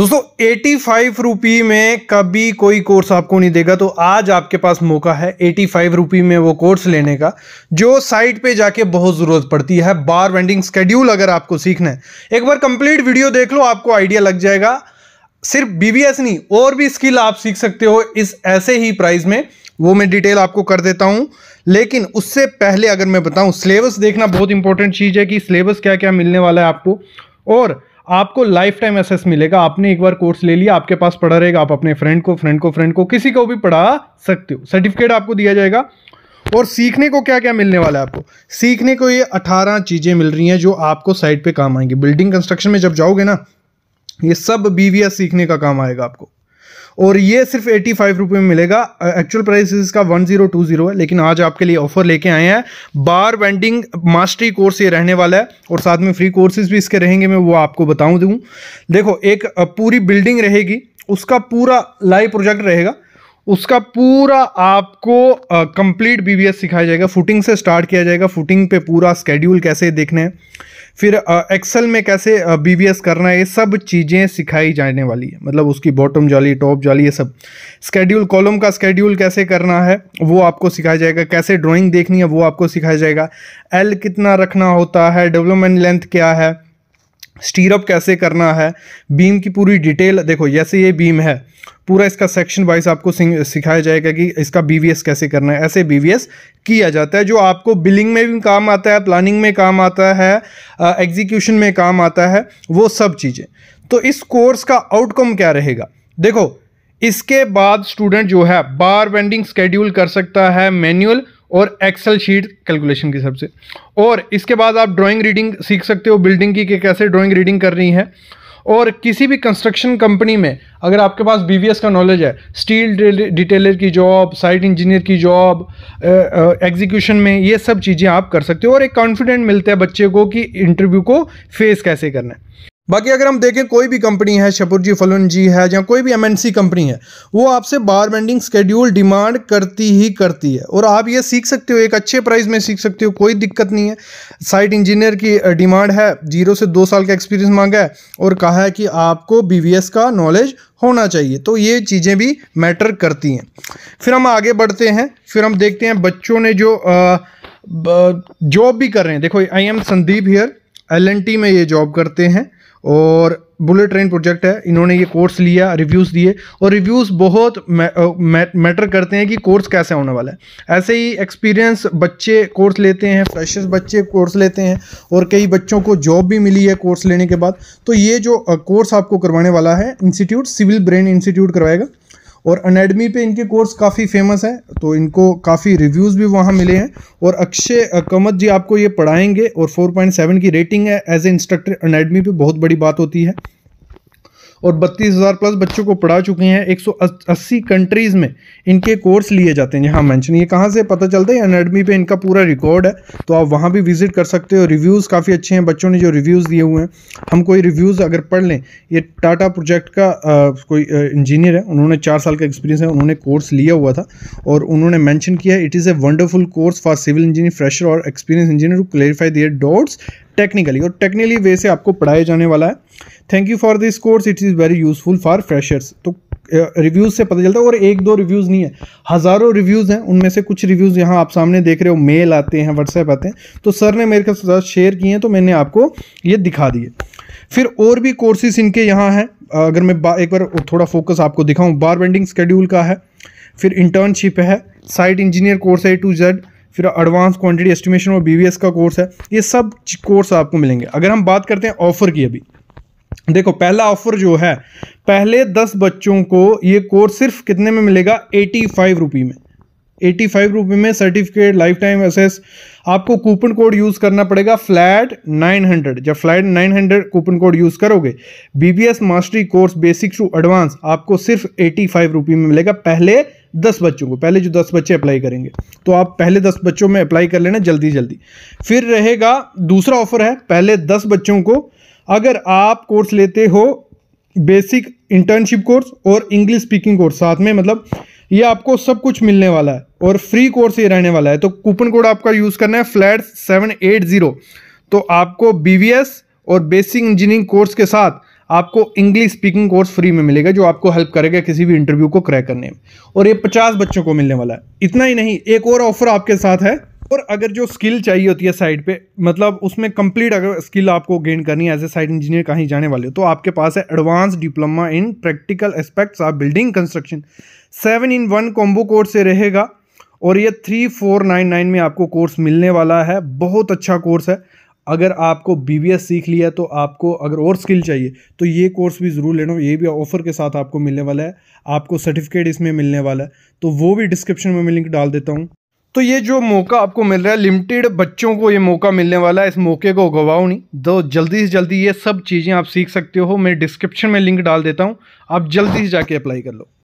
दोस्तों eighty five rupee में कभी कोई कोर्स आपको नहीं देगा तो आज आपके पास मौका है एटी फाइव रुपी में वो कोर्स लेने का जो साइट पे जाके बहुत ज़रूरत पड़ती है बार वेंडिंग स्केड्यूल अगर आपको सीखना है एक बार कंप्लीट वीडियो देख लो आपको आइडिया लग जाएगा सिर्फ बीबीएस नहीं और भी स्किल आप सीख सकते हो इस ऐसे ही प्राइस में वो मैं डिटेल आपको कर देता हूँ लेकिन उससे पहले अगर मैं बताऊँ सिलेबस देखना बहुत इंपॉर्टेंट चीज़ है कि सिलेबस क्या क्या मिलने वाला है आपको और आपको लाइफ टाइम एसेस मिलेगा आपने एक बार कोर्स ले लिया आपके पास पढ़ा रहेगा आप अपने फ्रेंड को फ्रेंड को फ्रेंड को किसी को भी पढ़ा सकते हो सर्टिफिकेट आपको दिया जाएगा और सीखने को क्या क्या मिलने वाला है आपको सीखने को ये अठारह चीज़ें मिल रही हैं जो आपको साइट पे काम आएंगी बिल्डिंग कंस्ट्रक्शन में जब जाओगे ना ये सब बीवीएस सीखने का काम आएगा आपको और ये सिर्फ एटी फाइव रुपये में मिलेगा एक्चुअल प्राइस इसका वन जीरो टू जीरो है लेकिन आज आपके लिए ऑफर लेके आए हैं बार वेंडिंग मास्टरी कोर्स ये रहने वाला है और साथ में फ्री कोर्सेज भी इसके रहेंगे मैं वो आपको बताऊँ दूँ देखो एक पूरी बिल्डिंग रहेगी उसका पूरा लाइव प्रोजेक्ट रहेगा उसका पूरा आपको कंप्लीट बीबीएस सिखाया जाएगा फुटिंग से स्टार्ट किया जाएगा फुटिंग पे पूरा स्केड्यूल कैसे देखना है फिर एक्सेल में कैसे बीबीएस करना है ये सब चीज़ें सिखाई जाने वाली है मतलब उसकी बॉटम जाली टॉप जाली ये सब स्केड्यूल कॉलम का स्केड्यूल कैसे करना है वो आपको सिखाया जाएगा कैसे ड्राइंग देखनी है वो आपको सिखाया जाएगा एल कितना रखना होता है डेवलपमेंट लेंथ क्या है स्टीरअप कैसे करना है बीम की पूरी डिटेल देखो जैसे ये बीम है पूरा इसका सेक्शन वाइज आपको सिखाया जाएगा कि इसका बीवीएस कैसे करना है ऐसे बीवीएस किया जाता है जो आपको बिलिंग में भी काम आता है प्लानिंग में काम आता है एग्जीक्यूशन में काम आता है वो सब चीज़ें तो इस कोर्स का आउटकम क्या रहेगा देखो इसके बाद स्टूडेंट जो है बार बेंडिंग स्केड्यूल कर सकता है मैनुअल और एक्सेल शीट कैलकुलेशन की हिसाब से और इसके बाद आप ड्राइंग रीडिंग सीख सकते हो बिल्डिंग की कि कैसे ड्राइंग रीडिंग करनी है और किसी भी कंस्ट्रक्शन कंपनी में अगर आपके पास बी का नॉलेज है स्टील डिटेलर की जॉब साइट इंजीनियर की जॉब एग्जीक्यूशन में ये सब चीज़ें आप कर सकते हो और एक कॉन्फिडेंट मिलता है बच्चे को कि इंटरव्यू को फेस कैसे करना है बाकी अगर हम देखें कोई भी कंपनी है जी फलन जी है या कोई भी एमएनसी कंपनी है वो आपसे बार बेंडिंग स्केड्यूल डिमांड करती ही करती है और आप ये सीख सकते हो एक अच्छे प्राइस में सीख सकते हो कोई दिक्कत नहीं है साइट इंजीनियर की डिमांड है जीरो से दो साल का एक्सपीरियंस मांगा है और कहा है कि आपको बी का नॉलेज होना चाहिए तो ये चीज़ें भी मैटर करती हैं फिर हम आगे बढ़ते हैं फिर हम देखते हैं बच्चों ने जो जॉब भी कर रहे हैं देखो आई एम संदीप हेयर एल में ये जॉब करते हैं और बुलेट ट्रेन प्रोजेक्ट है इन्होंने ये कोर्स लिया रिव्यूज़ दिए और रिव्यूज़ बहुत मैटर करते हैं कि कोर्स कैसे होने वाला है ऐसे ही एक्सपीरियंस बच्चे कोर्स लेते हैं फ्रेशर्स बच्चे कोर्स लेते हैं और कई बच्चों को जॉब भी मिली है कोर्स लेने के बाद तो ये जो कोर्स आपको करवाने वाला है इंस्टीट्यूट सिविल ब्रेन इंस्टीट्यूट करवाएगा और अनेडमी पे इनके कोर्स काफ़ी फेमस है तो इनको काफ़ी रिव्यूज़ भी वहाँ मिले हैं और अक्षय कमत जी आपको ये पढ़ाएंगे और 4.7 की रेटिंग है एज ए इंस्ट्रक्टर अनेडमी पे बहुत बड़ी बात होती है और बत्तीस हज़ार प्लस बच्चों को पढ़ा चुके हैं 180 कंट्रीज़ में इनके कोर्स लिए जाते हैं यहाँ मैंशन ये कहाँ से पता चलता है अनेडमी पे इनका पूरा रिकॉर्ड है तो आप वहाँ भी विजिट कर सकते हो रिव्यूज़ काफ़ी अच्छे हैं बच्चों ने जो रिव्यूज़ दिए हुए हैं हम कोई रिव्यूज़ अगर पढ़ लें ये टाटा प्रोजेक्ट का आ, कोई इंजीनियर है उन्होंने चार साल का एक्सपीरियंस है उन्होंने कोर्स लिया हुआ था और उन्होंने मैंशन किया it is a wonderful course for civil engineer fresher और experience engineer to clarify their doubts technically और टेक्निकली वे से आपको पढ़ाया जाने वाला है thank you for this course it's is very useful for freshers तो रिव्यूज़ से पता चलता है और एक दो रिव्यूज़ नहीं है हज़ारों रिव्यूज़ हैं उनमें से कुछ रिव्यूज़ यहाँ आप सामने देख रहे हो मेल आते हैं व्हाट्सएप आते हैं तो सर ने मेरे साथ शेयर किए हैं तो मैंने आपको ये दिखा दिए फिर और भी कोर्सेज इनके यहाँ हैं अगर मैं एक बार थोड़ा फोकस आपको दिखाऊँ बार बेंडिंग स्केड्यूल का है फिर इंटर्नशिप है साइट इंजीनियर कोर्स है टू जेड फिर एडवांस क्वांटिटी एस्टिमेशन और बीवीएस का कोर्स है ये सब कोर्स आपको मिलेंगे अगर हम बात करते हैं ऑफर की अभी देखो पहला ऑफर जो है पहले दस बच्चों को ये कोर्स सिर्फ कितने में मिलेगा एटी फाइव रुपी में एटी फाइव रुपी में सर्टिफिकेट लाइफ टाइम एसेस आपको कूपन कोड यूज़ करना पड़ेगा फ्लैट नाइन हंड्रेड जब flat nine hundred coupon code use करोगे B B S mastery course basic to advance आपको सिर्फ एटी फाइव रुपी में मिलेगा पहले दस बच्चों को पहले जो दस बच्चे अप्लाई करेंगे तो आप पहले दस बच्चों में अप्लाई कर लेना जल्दी जल्दी फिर रहेगा दूसरा ऑफर है पहले दस बच्चों को अगर आप कोर्स लेते हो बेसिक इंटर्नशिप कोर्स और इंग्लिश स्पीकिंग कोर्स साथ में मतलब ये आपको सब कुछ मिलने वाला है और फ्री कोर्स ये रहने वाला है तो कूपन कोड आपका यूज़ करना है फ्लैट सेवन एट ज़ीरो तो आपको बी और बेसिक इंजीनियरिंग कोर्स के साथ आपको इंग्लिश स्पीकिंग कोर्स फ्री में मिलेगा जो आपको हेल्प करेगा किसी भी इंटरव्यू को क्रैक करने में और ये पचास बच्चों को मिलने वाला है इतना ही नहीं एक और ऑफर आपके साथ है और अगर जो स्किल चाहिए होती है साइड पे मतलब उसमें कंप्लीट अगर स्किल आपको गेन करनी है एज ए साइड इंजीनियर कहीं जाने वाले हो तो आपके पास है advance diploma in practical aspects of building construction seven in one combo course से रहेगा और ये थ्री फोर नाइन नाइन में आपको कोर्स मिलने वाला है बहुत अच्छा कोर्स है अगर आपको बी सीख लिया तो आपको अगर और स्किल चाहिए तो ये कोर्स भी ज़रूर लेना ये भी ऑफ़र के साथ आपको मिलने वाला है आपको सर्टिफिकेट इसमें मिलने वाला है तो वो भी डिस्क्रिप्शन में मैं लिंक डाल देता हूँ तो ये जो मौका आपको मिल रहा है लिमिटेड बच्चों को ये मौका मिलने वाला है इस मौके को गवाओ नहीं तो जल्दी से जल्दी ये सब चीज़ें आप सीख सकते हो मैं डिस्क्रिप्शन में लिंक डाल देता हूँ आप जल्दी से जाके अप्लाई कर लो